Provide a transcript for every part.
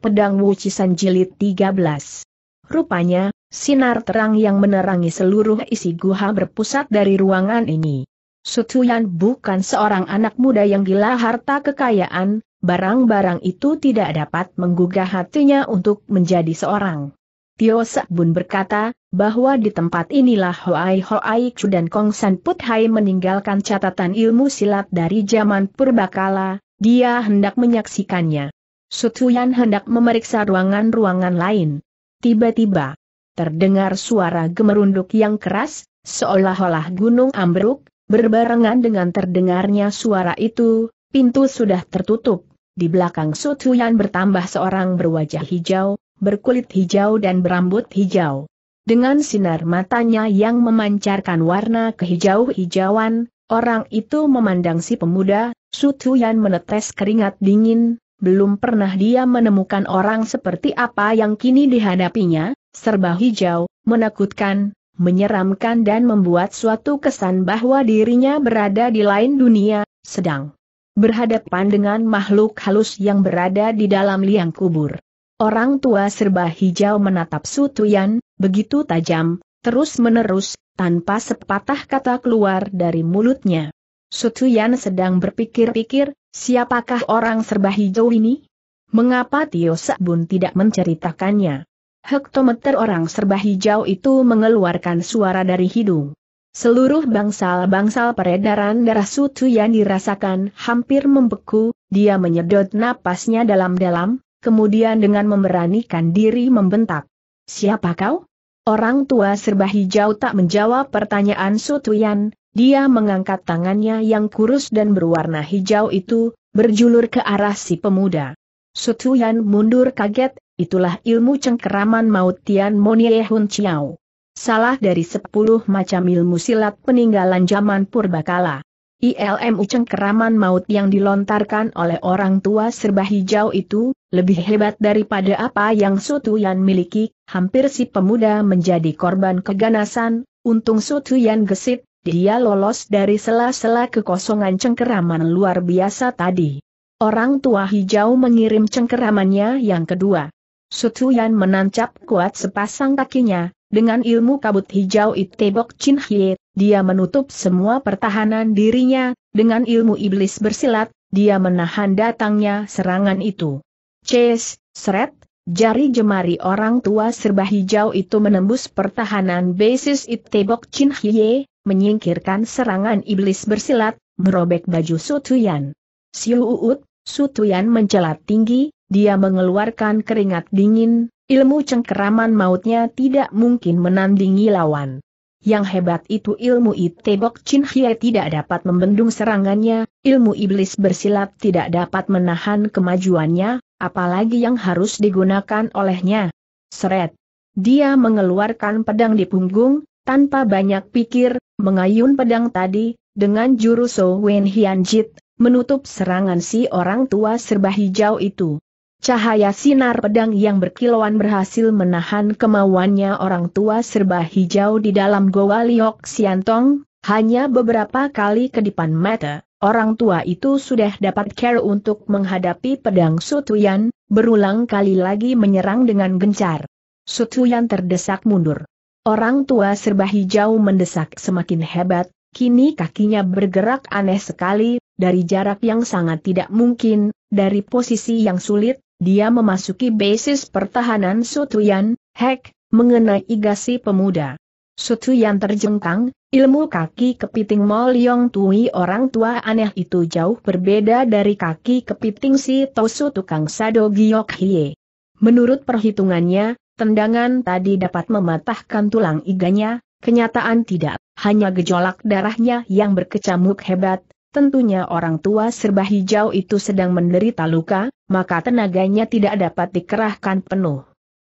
Pedang Wucisan Jilid 13. Rupanya, sinar terang yang menerangi seluruh isi guha berpusat dari ruangan ini. Sutuyan bukan seorang anak muda yang gila harta kekayaan, barang-barang itu tidak dapat menggugah hatinya untuk menjadi seorang. Tio Sebun berkata, bahwa di tempat inilah Hoai Hoai Chu dan Kong San Put Hai meninggalkan catatan ilmu silat dari zaman purbakala, dia hendak menyaksikannya. Sutuyan hendak memeriksa ruangan-ruangan lain. Tiba-tiba, terdengar suara gemerunduk yang keras, seolah-olah gunung ambruk, berbarengan dengan terdengarnya suara itu, pintu sudah tertutup. Di belakang Sutuyan bertambah seorang berwajah hijau, berkulit hijau dan berambut hijau. Dengan sinar matanya yang memancarkan warna kehijau-hijauan, orang itu memandang si pemuda, Sutuyan menetes keringat dingin, belum pernah dia menemukan orang seperti apa yang kini dihadapinya, serba hijau, menakutkan, menyeramkan dan membuat suatu kesan bahwa dirinya berada di lain dunia, sedang berhadapan dengan makhluk halus yang berada di dalam liang kubur. Orang tua serba hijau menatap Sutuyan, begitu tajam, terus-menerus, tanpa sepatah kata keluar dari mulutnya. Sutuyan sedang berpikir-pikir, Siapakah orang serba hijau ini? Mengapa Tio Sabun tidak menceritakannya? Hektometer orang serba hijau itu mengeluarkan suara dari hidung. Seluruh bangsal-bangsal peredaran darah sutu yang dirasakan hampir membeku, dia menyedot napasnya dalam-dalam, kemudian dengan memberanikan diri membentak. Siapa kau? Orang tua serba hijau tak menjawab pertanyaan Sutuyan, dia mengangkat tangannya yang kurus dan berwarna hijau itu, berjulur ke arah si pemuda. Sutuyan mundur kaget, itulah ilmu cengkeraman maut Tian Monie Hun Chiao. Salah dari sepuluh macam ilmu silat peninggalan zaman purbakala. ILMU cengkeraman maut yang dilontarkan oleh orang tua serba hijau itu, lebih hebat daripada apa yang Sutuyan miliki, hampir si pemuda menjadi korban keganasan, untung Sutuyan gesit, dia lolos dari sela-sela kekosongan cengkeraman luar biasa tadi. Orang tua hijau mengirim cengkeramannya yang kedua. Sutuyan menancap kuat sepasang kakinya, dengan ilmu kabut hijau Itebok Chin Hye, dia menutup semua pertahanan dirinya, dengan ilmu iblis bersilat, dia menahan datangnya serangan itu. Ces, seret, Jari jemari orang tua serba hijau itu menembus pertahanan basis Itebok Chin Hye, menyingkirkan serangan iblis bersilat, merobek baju Sutuyan. Siuut, Uut, Sutuyan mencelat tinggi, dia mengeluarkan keringat dingin, ilmu cengkeraman mautnya tidak mungkin menandingi lawan. Yang hebat itu ilmu Itebok Chin Hye tidak dapat membendung serangannya, ilmu iblis bersilat tidak dapat menahan kemajuannya, apalagi yang harus digunakan olehnya. Seret. Dia mengeluarkan pedang di punggung, tanpa banyak pikir, mengayun pedang tadi, dengan jurus So Wen Hian Jit, menutup serangan si orang tua serba hijau itu. Cahaya sinar pedang yang berkilauan berhasil menahan kemauannya orang tua serba hijau di dalam goa Liok Siantong, hanya beberapa kali kedipan mata, orang tua itu sudah dapat care untuk menghadapi pedang Sutuyan, berulang kali lagi menyerang dengan gencar. Sutuyan terdesak mundur. Orang tua serba hijau mendesak semakin hebat, kini kakinya bergerak aneh sekali, dari jarak yang sangat tidak mungkin, dari posisi yang sulit, dia memasuki basis pertahanan Sutuyan, Hek, mengenai igasi pemuda. Sutuyan terjengkang, ilmu kaki kepiting Mol Yong Tui orang tua aneh itu jauh berbeda dari kaki kepiting si Tosu tukang Sado Giyok Hie. Menurut perhitungannya, Tendangan tadi dapat mematahkan tulang iganya, kenyataan tidak, hanya gejolak darahnya yang berkecamuk hebat, Tentunya orang tua serba hijau itu sedang menderita luka, maka tenaganya tidak dapat dikerahkan penuh.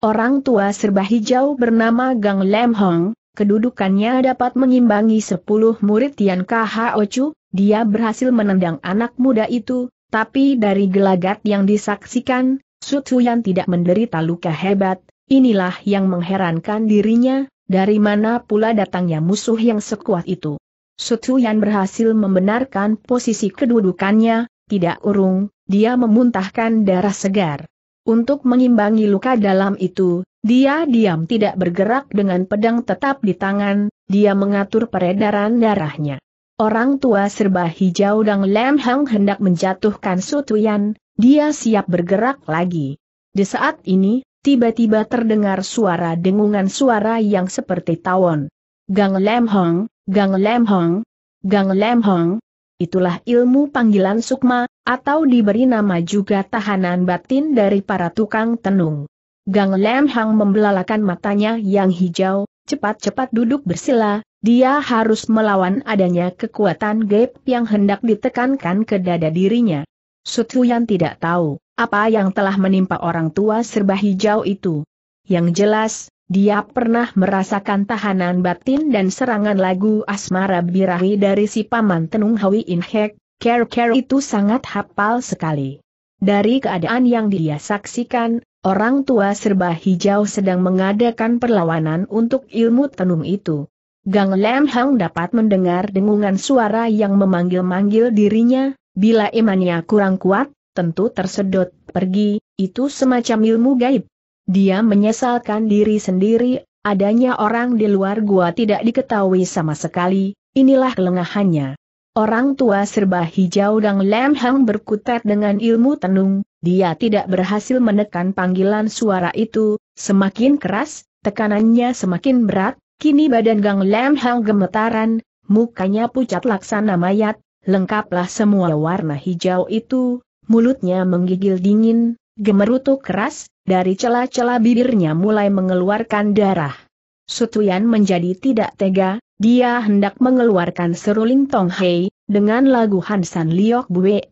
Orang tua serba hijau bernama Gang Lem Hong, kedudukannya dapat mengimbangi 10 murid Tian KHO Chu, dia berhasil menendang anak muda itu, tapi dari gelagat yang disaksikan, Su Tuyan tidak menderita luka hebat, Inilah yang mengherankan dirinya, dari mana pula datangnya musuh yang sekuat itu. Sutu Yan berhasil membenarkan posisi kedudukannya, tidak urung, dia memuntahkan darah segar. Untuk mengimbangi luka dalam itu, dia diam tidak bergerak dengan pedang tetap di tangan, dia mengatur peredaran darahnya. Orang tua serba hijau dan Lam Hang hendak menjatuhkan Sutuyan, dia siap bergerak lagi. Di saat ini, tiba-tiba terdengar suara dengungan suara yang seperti tawon. Gang Lem Hong, Gang Lem Hong, Gang Lem Hong, itulah ilmu panggilan sukma, atau diberi nama juga tahanan batin dari para tukang tenung. Gang Lem Hong membelalakan matanya yang hijau, cepat-cepat duduk bersila, dia harus melawan adanya kekuatan gap yang hendak ditekankan ke dada dirinya. Sutuyan tidak tahu apa yang telah menimpa orang tua serba hijau itu. Yang jelas, dia pernah merasakan tahanan batin dan serangan lagu asmara birahi dari si paman tenung Hawi Inhek, Care Care itu sangat hafal sekali. Dari keadaan yang dia saksikan, orang tua serba hijau sedang mengadakan perlawanan untuk ilmu tenung itu. Gang Lam Hang dapat mendengar dengungan suara yang memanggil-manggil dirinya, bila imannya kurang kuat, tentu tersedot, pergi, itu semacam ilmu gaib. Dia menyesalkan diri sendiri, adanya orang di luar gua tidak diketahui sama sekali, inilah kelengahannya. Orang tua serba hijau dan lem Hang berkutat dengan ilmu tenung, dia tidak berhasil menekan panggilan suara itu, semakin keras, tekanannya semakin berat, kini badan Gang lem Hang gemetaran, mukanya pucat laksana mayat, lengkaplah semua warna hijau itu, mulutnya menggigil dingin, gemerutu keras, dari celah-celah bibirnya mulai mengeluarkan darah. Sutuyan menjadi tidak tega, dia hendak mengeluarkan seruling Tong Hei, dengan lagu Hansan Liok Bue,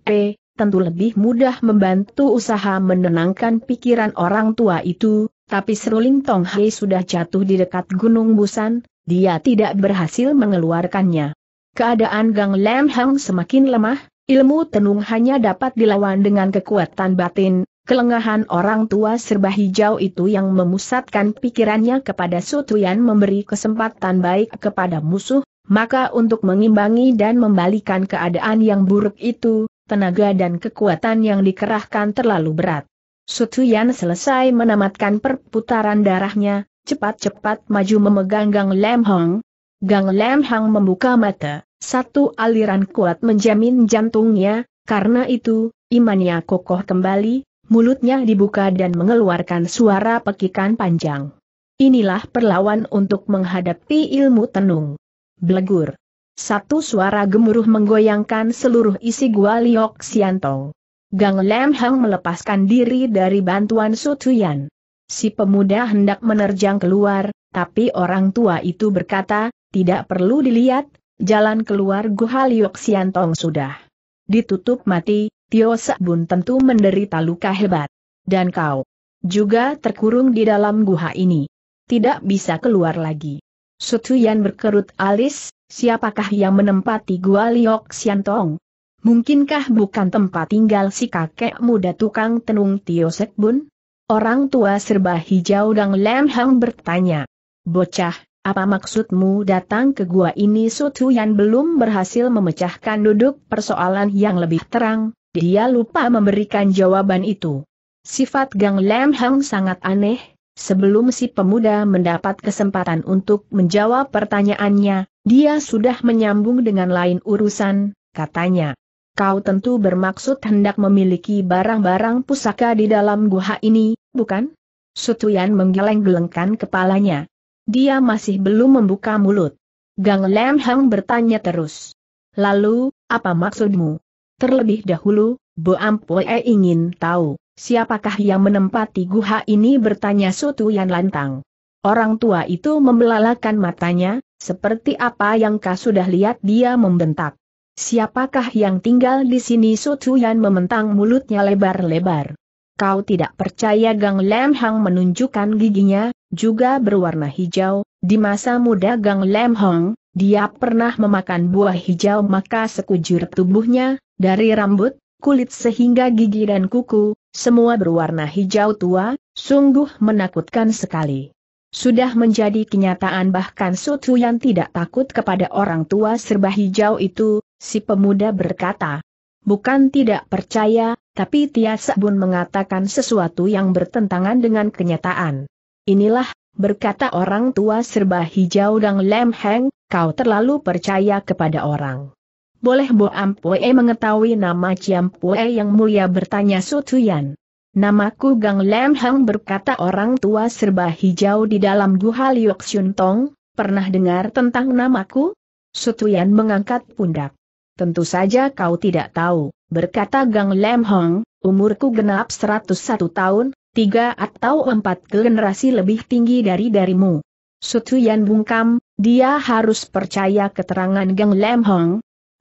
tentu lebih mudah membantu usaha menenangkan pikiran orang tua itu, tapi seruling Tong Hei sudah jatuh di dekat Gunung Busan, dia tidak berhasil mengeluarkannya. Keadaan Gang Lam Hang semakin lemah, Ilmu tenung hanya dapat dilawan dengan kekuatan batin, kelengahan orang tua serba hijau itu yang memusatkan pikirannya kepada Sutuyan memberi kesempatan baik kepada musuh, maka untuk mengimbangi dan membalikan keadaan yang buruk itu, tenaga dan kekuatan yang dikerahkan terlalu berat. Sutuyan selesai menamatkan perputaran darahnya, cepat-cepat maju memegang Gang Lam Hong. Gang Lam Hong membuka mata. Satu aliran kuat menjamin jantungnya, karena itu, imannya kokoh kembali, mulutnya dibuka dan mengeluarkan suara pekikan panjang. Inilah perlawan untuk menghadapi ilmu tenung. Blegur. Satu suara gemuruh menggoyangkan seluruh isi gua Liok Siantong. Gang Lam Hang melepaskan diri dari bantuan Tuyan. Si pemuda hendak menerjang keluar, tapi orang tua itu berkata, tidak perlu dilihat, Jalan keluar Guha Liok Siantong sudah ditutup mati, Tio Sabun tentu menderita luka hebat. Dan kau juga terkurung di dalam guha ini. Tidak bisa keluar lagi. Sutuyan berkerut alis, siapakah yang menempati gua Liok Siantong? Mungkinkah bukan tempat tinggal si kakek muda tukang tenung Tio Sekbun? Orang tua serba hijau dan lembang bertanya. Bocah, apa maksudmu datang ke gua ini Sotuyan belum berhasil memecahkan duduk persoalan yang lebih terang, dia lupa memberikan jawaban itu. Sifat Gang Lam Hang sangat aneh, sebelum si pemuda mendapat kesempatan untuk menjawab pertanyaannya, dia sudah menyambung dengan lain urusan, katanya. Kau tentu bermaksud hendak memiliki barang-barang pusaka di dalam guha ini, bukan? Sutuyan menggeleng-gelengkan kepalanya. Dia masih belum membuka mulut. Gang Lam Hang bertanya terus. Lalu, apa maksudmu? Terlebih dahulu, Bo Ampue ingin tahu, siapakah yang menempati guha ini bertanya Sutu Yan lantang. Orang tua itu membelalakan matanya, seperti apa yang kau sudah lihat dia membentak. Siapakah yang tinggal di sini Sutu Yan mementang mulutnya lebar-lebar. Kau tidak percaya Gang Lam Hang menunjukkan giginya, juga berwarna hijau, di masa muda Gang Lem Hong, dia pernah memakan buah hijau maka sekujur tubuhnya, dari rambut, kulit sehingga gigi dan kuku, semua berwarna hijau tua, sungguh menakutkan sekali. Sudah menjadi kenyataan bahkan Sutu yang tidak takut kepada orang tua serba hijau itu, si pemuda berkata. Bukan tidak percaya, tapi Tia Sebun mengatakan sesuatu yang bertentangan dengan kenyataan. Inilah, berkata orang tua serba hijau Dang Lem Heng, kau terlalu percaya kepada orang. Boleh Bo Ampue mengetahui nama Ciam Pue yang mulia bertanya Sutuyan. Namaku Gang Lem Hang berkata orang tua serba hijau di dalam Guha Liuk Xun Tong, pernah dengar tentang namaku? Sutuyan mengangkat pundak. Tentu saja kau tidak tahu, berkata Gang Lem Hang, umurku genap 101 tahun, tiga atau empat generasi lebih tinggi dari darimu. Sutuyan bungkam, dia harus percaya keterangan Gang Lam Hong.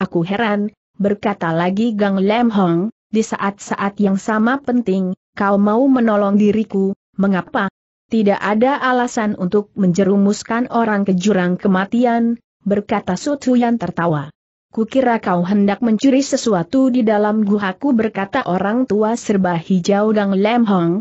Aku heran, berkata lagi Gang Lam Hong, di saat-saat yang sama penting, kau mau menolong diriku, mengapa? Tidak ada alasan untuk menjerumuskan orang ke jurang kematian, berkata Sutuyan tertawa. Kukira kau hendak mencuri sesuatu di dalam guhaku berkata orang tua serba hijau Gang Lam Hong,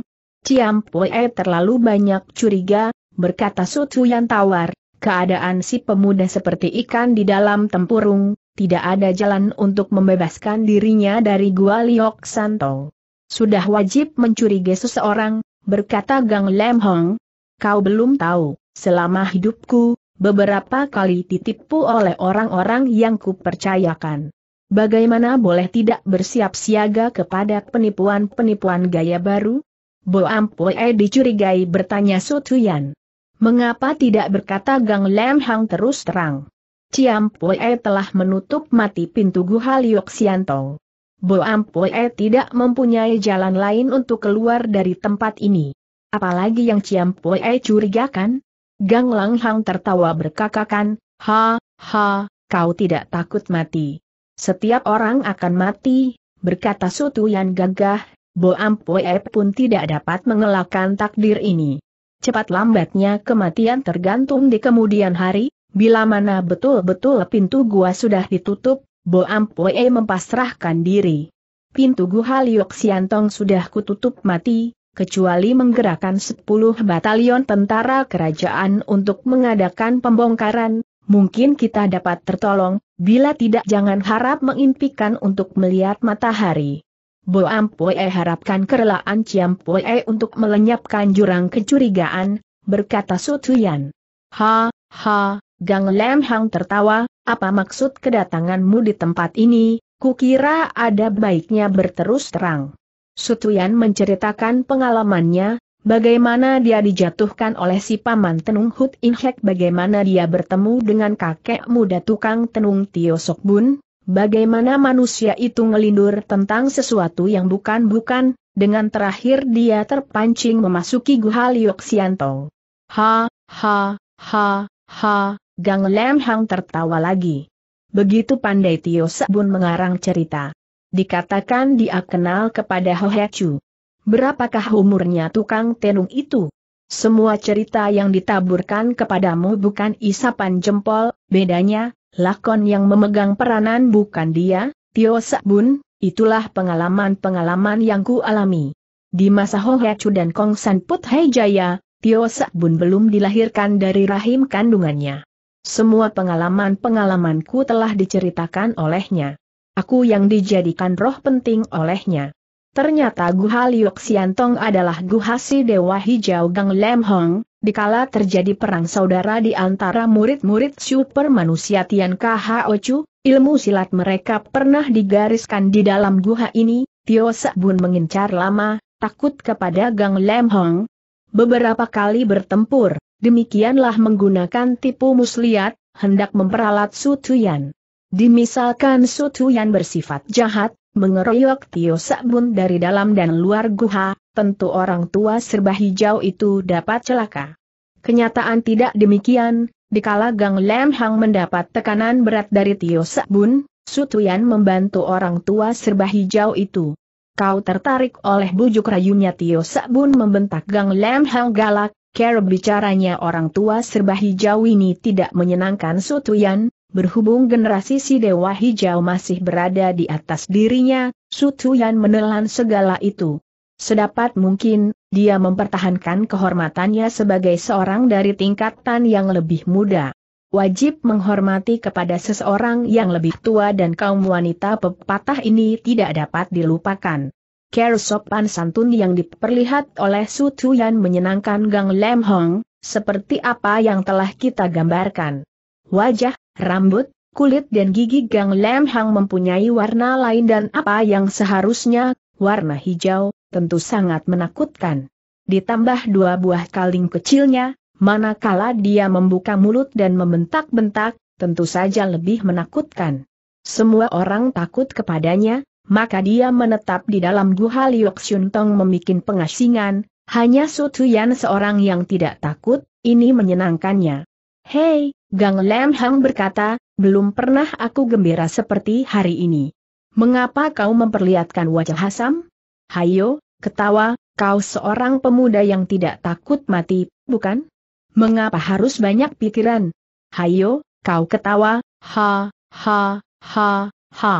Ciam Poe terlalu banyak curiga, berkata Sutu yang tawar, keadaan si pemuda seperti ikan di dalam tempurung, tidak ada jalan untuk membebaskan dirinya dari gua Liok Santong. Sudah wajib mencurigai seseorang, berkata Gang Lem Hong. Kau belum tahu, selama hidupku, beberapa kali ditipu oleh orang-orang yang kupercayakan. Bagaimana boleh tidak bersiap siaga kepada penipuan-penipuan gaya baru? Bo Ampue dicurigai bertanya Sutuyan. Mengapa tidak berkata Gang Lem Hang terus terang? Ciam E telah menutup mati pintu Guha Liok Siantong. Bo Ampue tidak mempunyai jalan lain untuk keluar dari tempat ini. Apalagi yang Ciam E curigakan? Gang Lang Hang tertawa berkakakan, ha, ha, kau tidak takut mati. Setiap orang akan mati, berkata Sutuyan gagah, Boam Poe pun tidak dapat mengelakkan takdir ini. Cepat lambatnya kematian tergantung di kemudian hari, bila mana betul-betul pintu gua sudah ditutup, Boam Poe mempasrahkan diri. Pintu gua Liok Siantong sudah kututup mati, kecuali menggerakkan 10 batalion tentara kerajaan untuk mengadakan pembongkaran, mungkin kita dapat tertolong, bila tidak jangan harap mengimpikan untuk melihat matahari. Boam Poe harapkan kerelaan Ciam Poe untuk melenyapkan jurang kecurigaan, berkata Sutuyan. Ha, ha, Gang Lam Hang tertawa, apa maksud kedatanganmu di tempat ini, kukira ada baiknya berterus terang. Sutuyan menceritakan pengalamannya, bagaimana dia dijatuhkan oleh si paman tenung Hut Inhek bagaimana dia bertemu dengan kakek muda tukang tenung Tio Sok Bun, Bagaimana manusia itu ngelindur tentang sesuatu yang bukan-bukan, dengan terakhir dia terpancing memasuki Guha Liok Siantong. Ha, ha, ha, ha, Gang Lem Hang tertawa lagi. Begitu pandai Tio Sabun mengarang cerita. Dikatakan dia kenal kepada Ho Hechu. Berapakah umurnya tukang tenung itu? Semua cerita yang ditaburkan kepadamu bukan isapan jempol, bedanya, Lakon yang memegang peranan bukan dia, Tio Sakbun, itulah pengalaman-pengalaman yang ku alami. Di masa Hohechu dan Kong San Put Jaya, Tio Sakbun belum dilahirkan dari rahim kandungannya. Semua pengalaman-pengalamanku telah diceritakan olehnya. Aku yang dijadikan roh penting olehnya. Ternyata Guha Liuk Siantong adalah Guha Si Dewa Hijau Gang Lem Hong, dikala terjadi perang saudara di antara murid-murid super manusia Tian KHO Chu, ilmu silat mereka pernah digariskan di dalam guha ini, Tio Sebun mengincar lama, takut kepada Gang Lem Hong. Beberapa kali bertempur, demikianlah menggunakan tipu muslihat, hendak memperalat Su Tuyan. Dimisalkan Su Tuyan bersifat jahat, mengeroyok Tio Sakbun dari dalam dan luar guha, tentu orang tua serba hijau itu dapat celaka. Kenyataan tidak demikian, dikala Gang Lam Hang mendapat tekanan berat dari Tio Sakbun, Sutuyan membantu orang tua serba hijau itu. Kau tertarik oleh bujuk rayunya Tio Sakbun membentak Gang Lam Hang galak, Cara bicaranya orang tua serba hijau ini tidak menyenangkan Sutuyan, Berhubung generasi si Dewa Hijau masih berada di atas dirinya, Sutuyan menelan segala itu. Sedapat mungkin, dia mempertahankan kehormatannya sebagai seorang dari tingkatan yang lebih muda. Wajib menghormati kepada seseorang yang lebih tua dan kaum wanita pepatah ini tidak dapat dilupakan. Care sopan santun yang diperlihat oleh Sutuyan menyenangkan Gang Lem Hong, seperti apa yang telah kita gambarkan. Wajah rambut, kulit dan gigi Gang Lam Hang mempunyai warna lain dan apa yang seharusnya, warna hijau, tentu sangat menakutkan. Ditambah dua buah kaling kecilnya, manakala dia membuka mulut dan membentak-bentak, tentu saja lebih menakutkan. Semua orang takut kepadanya, maka dia menetap di dalam guha Liok Tong memikin pengasingan, hanya Su Tuyan seorang yang tidak takut, ini menyenangkannya. Hei, Gang Lam Hang berkata, belum pernah aku gembira seperti hari ini. Mengapa kau memperlihatkan wajah hasam? Hayo, ketawa, kau seorang pemuda yang tidak takut mati, bukan? Mengapa harus banyak pikiran? Hayo, kau ketawa, ha, ha, ha, ha.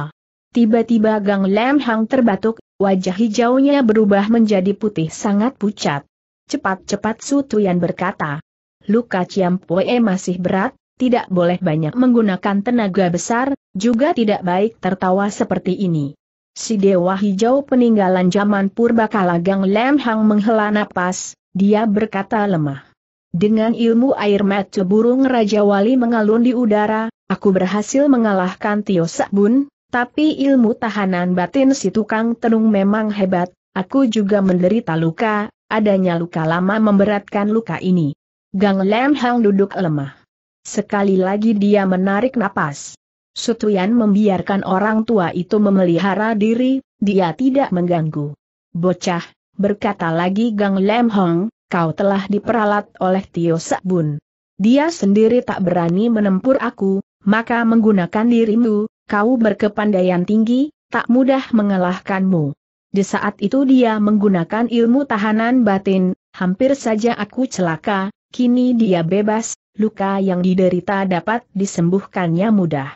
Tiba-tiba Gang Lam Hang terbatuk, wajah hijaunya berubah menjadi putih sangat pucat. Cepat-cepat Su Tuyan berkata luka Ciampoe masih berat, tidak boleh banyak menggunakan tenaga besar, juga tidak baik tertawa seperti ini. Si Dewa Hijau peninggalan zaman purba Kalagang Lem Hang menghela napas, dia berkata lemah. Dengan ilmu air mata burung Raja Wali mengalun di udara, aku berhasil mengalahkan Tio Sabun, tapi ilmu tahanan batin si tukang tenung memang hebat, aku juga menderita luka, adanya luka lama memberatkan luka ini. Gang Lam Hang duduk lemah. Sekali lagi dia menarik napas. Sutuyan membiarkan orang tua itu memelihara diri, dia tidak mengganggu. Bocah, berkata lagi Gang Lam Hong, kau telah diperalat oleh Tio Sakbun. Dia sendiri tak berani menempur aku, maka menggunakan dirimu, kau berkepandaian tinggi, tak mudah mengalahkanmu. Di saat itu dia menggunakan ilmu tahanan batin, hampir saja aku celaka, Kini dia bebas, luka yang diderita dapat disembuhkannya mudah.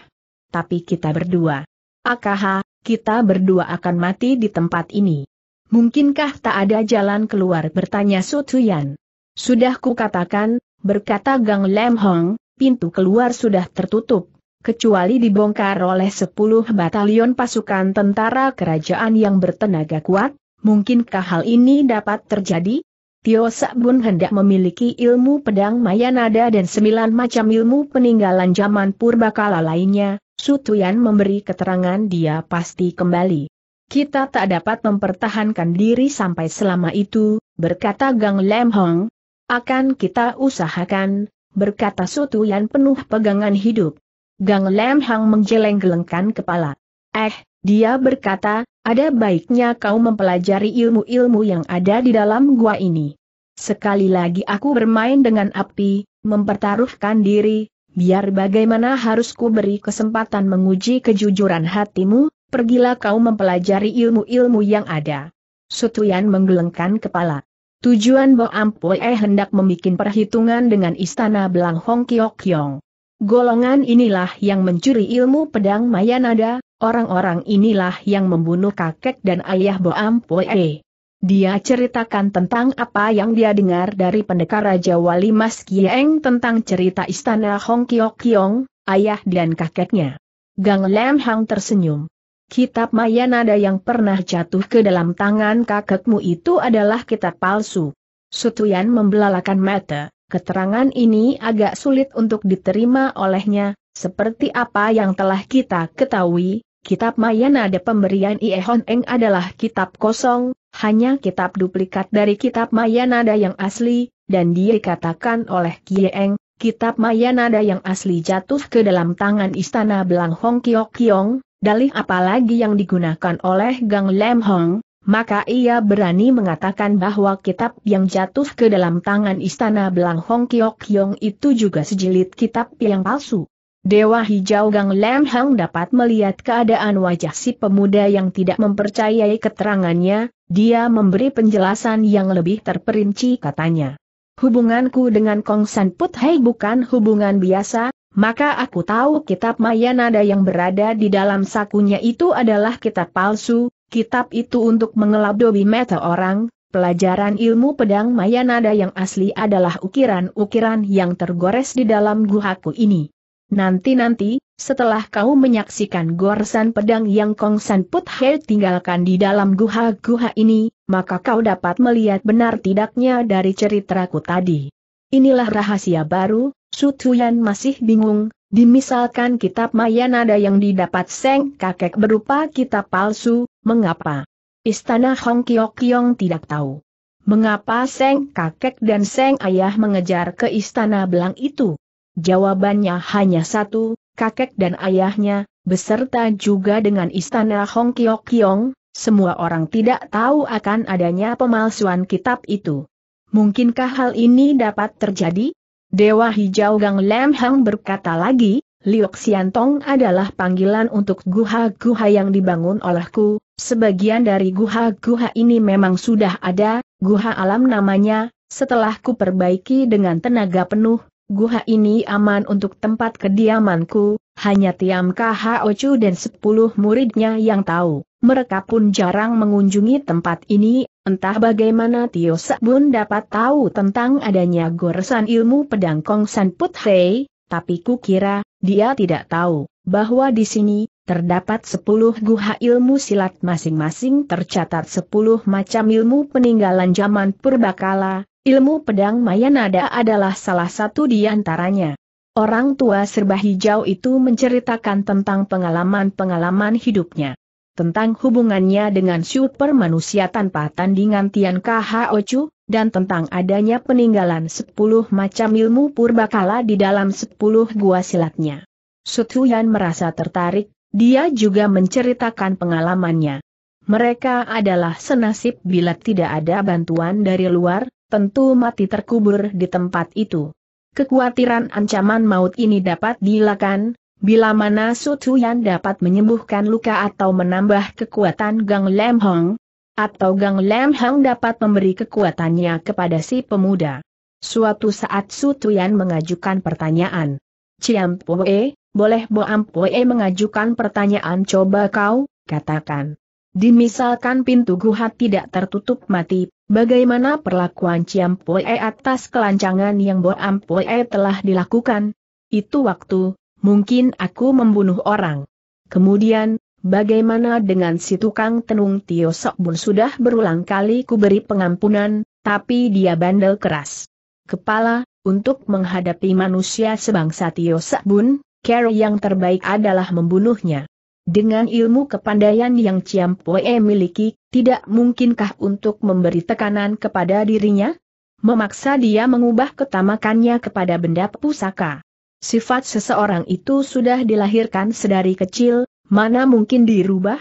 Tapi kita berdua. Akaha, kita berdua akan mati di tempat ini. Mungkinkah tak ada jalan keluar bertanya Sutuyan. Sudah kukatakan, berkata Gang Lem Hong, pintu keluar sudah tertutup, kecuali dibongkar oleh 10 batalion pasukan tentara kerajaan yang bertenaga kuat, mungkinkah hal ini dapat terjadi? Tio Sakbun hendak memiliki ilmu pedang Mayanada dan sembilan macam ilmu peninggalan zaman purbakala lainnya, Sutuyan memberi keterangan dia pasti kembali. Kita tak dapat mempertahankan diri sampai selama itu, berkata Gang Lem Hong. Akan kita usahakan, berkata Sutuyan penuh pegangan hidup. Gang Lem Hong menjeleng-gelengkan kepala. Eh, dia berkata, ada baiknya kau mempelajari ilmu-ilmu yang ada di dalam gua ini. Sekali lagi aku bermain dengan api, mempertaruhkan diri, biar bagaimana harus ku beri kesempatan menguji kejujuran hatimu, pergilah kau mempelajari ilmu-ilmu yang ada. Sutuyan menggelengkan kepala. Tujuan Bo Ampue eh hendak membuat perhitungan dengan istana Belang Hong Kiong. Golongan inilah yang mencuri ilmu pedang Mayanada, Orang-orang inilah yang membunuh kakek dan ayah Boam Poe. Dia ceritakan tentang apa yang dia dengar dari pendekar Raja Wali Mas Kieng tentang cerita istana Hong Kiok Kiong, ayah dan kakeknya. Gang Lam Hang tersenyum. Kitab Mayanada yang pernah jatuh ke dalam tangan kakekmu itu adalah kitab palsu. Sutuyan membelalakan mata, keterangan ini agak sulit untuk diterima olehnya, seperti apa yang telah kita ketahui, Kitab Mayanada pemberian Ie Hon Eng adalah kitab kosong, hanya kitab duplikat dari kitab Mayanada yang asli, dan dikatakan oleh Kie Eng, kitab Mayanada yang asli jatuh ke dalam tangan istana Belang Hong Kiok Kiong, dalih apalagi yang digunakan oleh Gang Lem Hong, maka ia berani mengatakan bahwa kitab yang jatuh ke dalam tangan istana Belang Hong Kiok Kiong itu juga sejilid kitab yang palsu. Dewa Hijau Gang Lam Hang dapat melihat keadaan wajah si pemuda yang tidak mempercayai keterangannya, dia memberi penjelasan yang lebih terperinci katanya. Hubunganku dengan Kong San Put Hei bukan hubungan biasa, maka aku tahu kitab Mayanada yang berada di dalam sakunya itu adalah kitab palsu, kitab itu untuk dobi mata orang, Pelajaran ilmu pedang Mayanada yang asli adalah ukiran-ukiran yang tergores di dalam guhaku ini. Nanti-nanti, setelah kau menyaksikan goresan pedang yang Kong San Put He tinggalkan di dalam guha-guha ini, maka kau dapat melihat benar tidaknya dari ceritaku tadi. Inilah rahasia baru, Tuyan masih bingung, dimisalkan kitab Mayanada yang didapat Seng kakek berupa kitab palsu, mengapa? Istana Hong Kiok Kiong tidak tahu. Mengapa Seng kakek dan Seng ayah mengejar ke istana belang itu? Jawabannya hanya satu, kakek dan ayahnya, beserta juga dengan istana Hong Kiok Kiong, semua orang tidak tahu akan adanya pemalsuan kitab itu. Mungkinkah hal ini dapat terjadi? Dewa Hijau Gang Lam Hang berkata lagi, Liu Xiantong adalah panggilan untuk guha-guha yang dibangun olehku, sebagian dari guha-guha ini memang sudah ada, guha alam namanya, setelah ku perbaiki dengan tenaga penuh, Guha ini aman untuk tempat kediamanku, hanya Tiam Ochu dan sepuluh muridnya yang tahu. Mereka pun jarang mengunjungi tempat ini, entah bagaimana Tio Bun dapat tahu tentang adanya goresan ilmu pedang Kong San Put Hei, tapi kukira, dia tidak tahu, bahwa di sini, terdapat sepuluh guha ilmu silat masing-masing tercatat sepuluh macam ilmu peninggalan zaman purbakala, Ilmu pedang Mayanada adalah salah satu di antaranya. Orang tua serba hijau itu menceritakan tentang pengalaman-pengalaman hidupnya. Tentang hubungannya dengan super manusia tanpa tandingan Tian Kho dan tentang adanya peninggalan sepuluh macam ilmu purbakala di dalam sepuluh gua silatnya. Sutuyan merasa tertarik, dia juga menceritakan pengalamannya. Mereka adalah senasib bila tidak ada bantuan dari luar, tentu mati terkubur di tempat itu. Kekuatiran ancaman maut ini dapat dilakukan, bila mana Sutuyan dapat menyembuhkan luka atau menambah kekuatan Gang Lem Hong, atau Gang Lem Hong dapat memberi kekuatannya kepada si pemuda. Suatu saat Sutuyan mengajukan pertanyaan. Ciam Poe, boleh Boam Poe mengajukan pertanyaan coba kau, katakan. Dimisalkan pintu guha tidak tertutup mati, bagaimana perlakuan Poe atas kelancangan yang Bo Poe telah dilakukan? Itu waktu, mungkin aku membunuh orang. Kemudian, bagaimana dengan si tukang tenung Tio Sok Bun sudah berulang kali kuberi pengampunan, tapi dia bandel keras. Kepala, untuk menghadapi manusia sebangsa Tio Sok Bun, cara yang terbaik adalah membunuhnya. Dengan ilmu kepandaian yang Ciam Pue miliki, tidak mungkinkah untuk memberi tekanan kepada dirinya? Memaksa dia mengubah ketamakannya kepada benda pusaka. Sifat seseorang itu sudah dilahirkan sedari kecil, mana mungkin dirubah?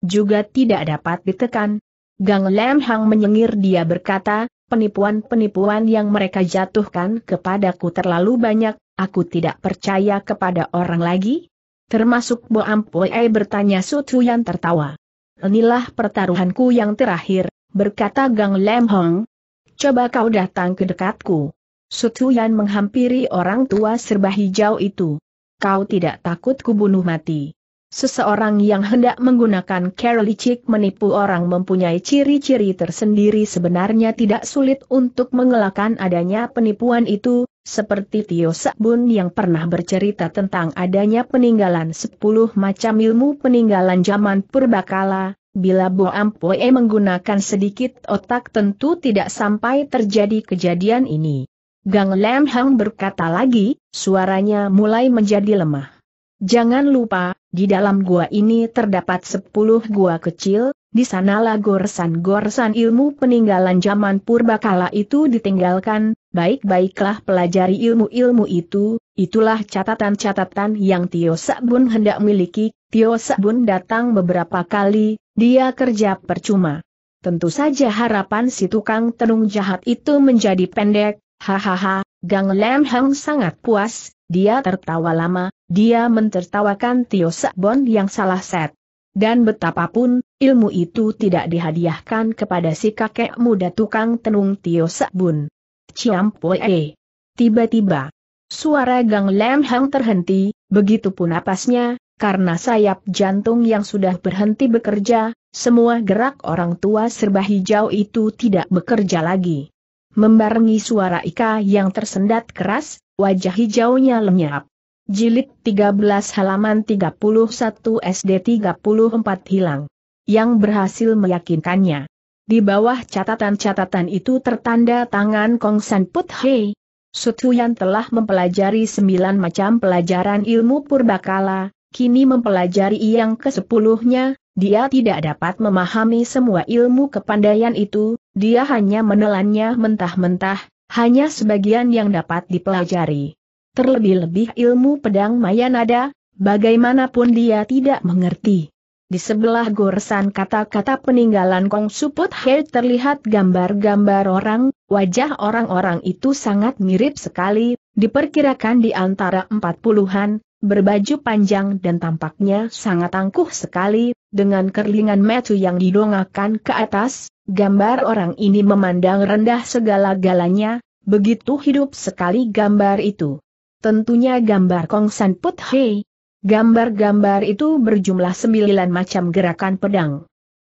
Juga tidak dapat ditekan. Gang Lem Hang menyengir dia berkata, penipuan-penipuan yang mereka jatuhkan kepadaku terlalu banyak, aku tidak percaya kepada orang lagi, Termasuk Boam Pue bertanya Sutu yang tertawa. Inilah pertaruhanku yang terakhir, berkata Gang Lem Hong. Coba kau datang ke dekatku. Sutu Yan menghampiri orang tua serba hijau itu. Kau tidak takut kubunuh mati. Seseorang yang hendak menggunakan cara menipu orang mempunyai ciri-ciri tersendiri sebenarnya tidak sulit untuk mengelakkan adanya penipuan itu, seperti Tio Sakbun yang pernah bercerita tentang adanya peninggalan 10 macam ilmu peninggalan zaman purbakala, bila Bo Ampoe menggunakan sedikit otak tentu tidak sampai terjadi kejadian ini. Gang Lam Hang berkata lagi, suaranya mulai menjadi lemah. Jangan lupa, di dalam gua ini terdapat 10 gua kecil, di sanalah gorsan-gorsan ilmu peninggalan zaman purbakala itu ditinggalkan, baik-baiklah pelajari ilmu-ilmu itu, itulah catatan-catatan yang Tio Sabun hendak miliki, Tio Sabun datang beberapa kali, dia kerja percuma. Tentu saja harapan si tukang tenung jahat itu menjadi pendek, hahaha, Gang Lam Hang sangat puas, dia tertawa lama, dia mentertawakan Tio Sabun yang salah set. Dan betapapun, ilmu itu tidak dihadiahkan kepada si kakek muda tukang tenung Tio Sabun. Ciam Poe. Tiba-tiba, suara Gang Lem Hang terhenti, begitu pun napasnya, karena sayap jantung yang sudah berhenti bekerja, semua gerak orang tua serba hijau itu tidak bekerja lagi. Membarengi suara Ika yang tersendat keras, wajah hijaunya lenyap. Jilid 13 halaman 31 SD 34 hilang. Yang berhasil meyakinkannya. Di bawah catatan-catatan itu tertanda tangan Kong San Put Hei. Sutuyan telah mempelajari sembilan macam pelajaran ilmu purbakala, kini mempelajari yang kesepuluhnya, dia tidak dapat memahami semua ilmu kepandaian itu, dia hanya menelannya mentah-mentah, hanya sebagian yang dapat dipelajari. Terlebih-lebih ilmu pedang Mayanada, bagaimanapun dia tidak mengerti. Di sebelah goresan kata-kata peninggalan Kong Suput He terlihat gambar-gambar orang, wajah orang-orang itu sangat mirip sekali, diperkirakan di antara empat puluhan, berbaju panjang dan tampaknya sangat angkuh sekali, dengan kerlingan metu yang didongakan ke atas, gambar orang ini memandang rendah segala-galanya, begitu hidup sekali gambar itu. Tentunya gambar Kong Sanput Put Hei, Gambar-gambar itu berjumlah sembilan macam gerakan pedang.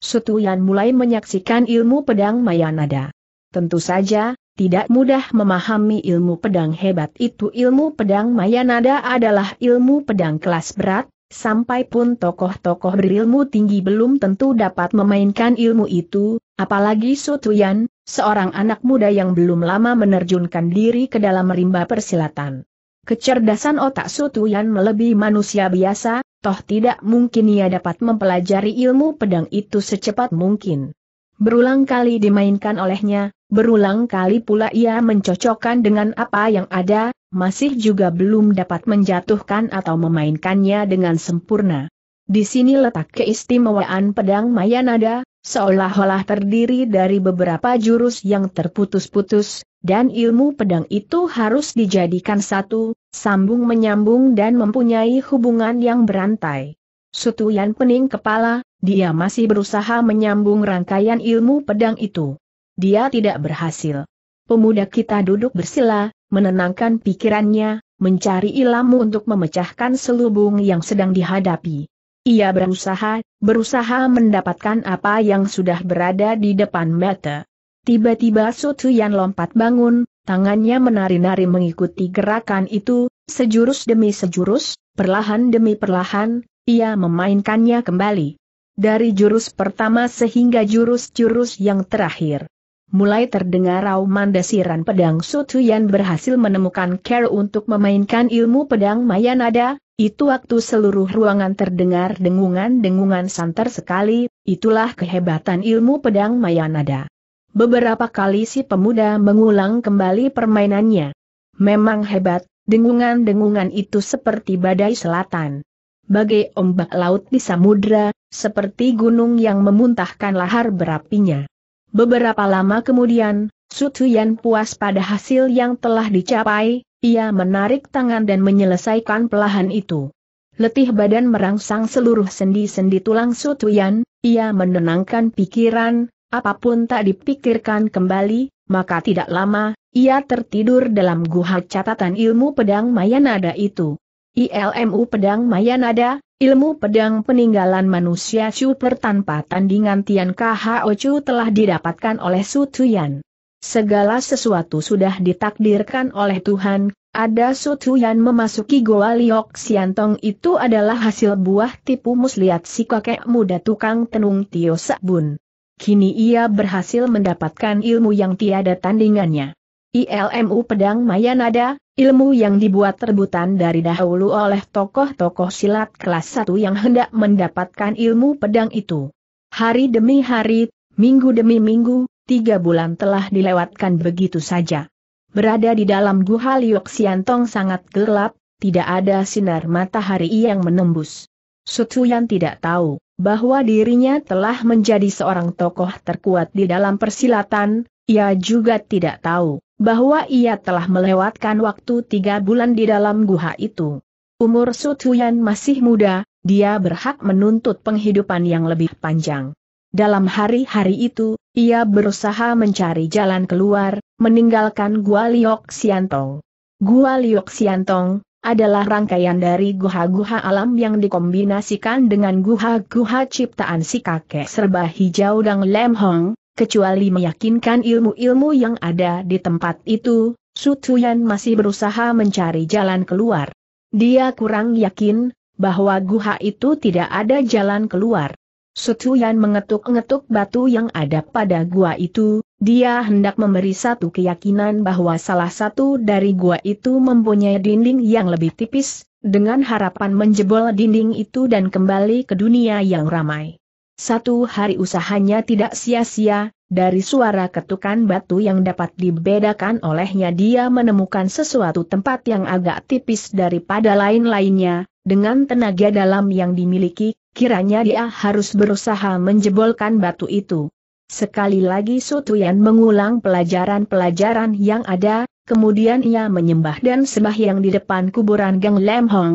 Sutuyan mulai menyaksikan ilmu pedang Mayanada. Tentu saja, tidak mudah memahami ilmu pedang hebat itu. Ilmu pedang Mayanada adalah ilmu pedang kelas berat, sampai pun tokoh-tokoh berilmu tinggi belum tentu dapat memainkan ilmu itu, apalagi Sutuyan, seorang anak muda yang belum lama menerjunkan diri ke dalam rimba persilatan. Kecerdasan otak Sutuyan melebihi manusia biasa, toh tidak mungkin ia dapat mempelajari ilmu pedang itu secepat mungkin. Berulang kali dimainkan olehnya, berulang kali pula ia mencocokkan dengan apa yang ada, masih juga belum dapat menjatuhkan atau memainkannya dengan sempurna. Di sini letak keistimewaan pedang Mayanada, Seolah-olah terdiri dari beberapa jurus yang terputus-putus, dan ilmu pedang itu harus dijadikan satu, sambung menyambung dan mempunyai hubungan yang berantai. Sutuyan pening kepala, dia masih berusaha menyambung rangkaian ilmu pedang itu. Dia tidak berhasil. Pemuda kita duduk bersila, menenangkan pikirannya, mencari ilmu untuk memecahkan selubung yang sedang dihadapi. Ia berusaha, berusaha mendapatkan apa yang sudah berada di depan mata. Tiba-tiba Yan lompat bangun, tangannya menari-nari mengikuti gerakan itu, sejurus demi sejurus, perlahan demi perlahan, ia memainkannya kembali. Dari jurus pertama sehingga jurus-jurus yang terakhir. Mulai terdengar rauman desiran pedang Yan berhasil menemukan care untuk memainkan ilmu pedang Mayanada, itu waktu seluruh ruangan terdengar dengungan-dengungan santer sekali, itulah kehebatan ilmu pedang Mayanada. Beberapa kali si pemuda mengulang kembali permainannya. Memang hebat, dengungan-dengungan itu seperti badai selatan. Bagai ombak laut di samudra, seperti gunung yang memuntahkan lahar berapinya. Beberapa lama kemudian, Sutuyan puas pada hasil yang telah dicapai, ia menarik tangan dan menyelesaikan pelahan itu. Letih badan merangsang seluruh sendi-sendi tulang Sutuyan, ia menenangkan pikiran, apapun tak dipikirkan kembali, maka tidak lama, ia tertidur dalam guha catatan ilmu pedang Mayanada itu. ILMU pedang Mayanada, ilmu pedang peninggalan manusia super tanpa tandingan Tian KHO Chu telah didapatkan oleh Sutuyan. Segala sesuatu sudah ditakdirkan oleh Tuhan, ada suatu yang memasuki Goa Liok Siantong itu adalah hasil buah tipu muslihat si kakek muda tukang tenung Tio Sabun. Kini ia berhasil mendapatkan ilmu yang tiada tandingannya. ILMU Pedang Mayanada, ilmu yang dibuat rebutan dari dahulu oleh tokoh-tokoh silat kelas 1 yang hendak mendapatkan ilmu pedang itu. Hari demi hari Minggu demi minggu, tiga bulan telah dilewatkan begitu saja. Berada di dalam Guha Liok Siantong sangat gelap, tidak ada sinar matahari yang menembus. Sutuyan tidak tahu bahwa dirinya telah menjadi seorang tokoh terkuat di dalam persilatan, ia juga tidak tahu bahwa ia telah melewatkan waktu tiga bulan di dalam guha itu. Umur Sutuyan masih muda, dia berhak menuntut penghidupan yang lebih panjang. Dalam hari-hari itu, ia berusaha mencari jalan keluar, meninggalkan Gua Liok Siantong. Gua Liok Siantong, adalah rangkaian dari guha-guha alam yang dikombinasikan dengan guha-guha ciptaan si kakek serba hijau dan Lem Hong, kecuali meyakinkan ilmu-ilmu yang ada di tempat itu, Su Tuyan masih berusaha mencari jalan keluar. Dia kurang yakin, bahwa guha itu tidak ada jalan keluar. Yan mengetuk-ngetuk batu yang ada pada gua itu, dia hendak memberi satu keyakinan bahwa salah satu dari gua itu mempunyai dinding yang lebih tipis, dengan harapan menjebol dinding itu dan kembali ke dunia yang ramai. Satu hari usahanya tidak sia-sia, dari suara ketukan batu yang dapat dibedakan olehnya dia menemukan sesuatu tempat yang agak tipis daripada lain-lainnya, dengan tenaga dalam yang dimiliki, Kiranya dia harus berusaha menjebolkan batu itu. Sekali lagi Sutuyan mengulang pelajaran-pelajaran yang ada, kemudian ia menyembah dan sembah yang di depan kuburan Gang Lam Hong.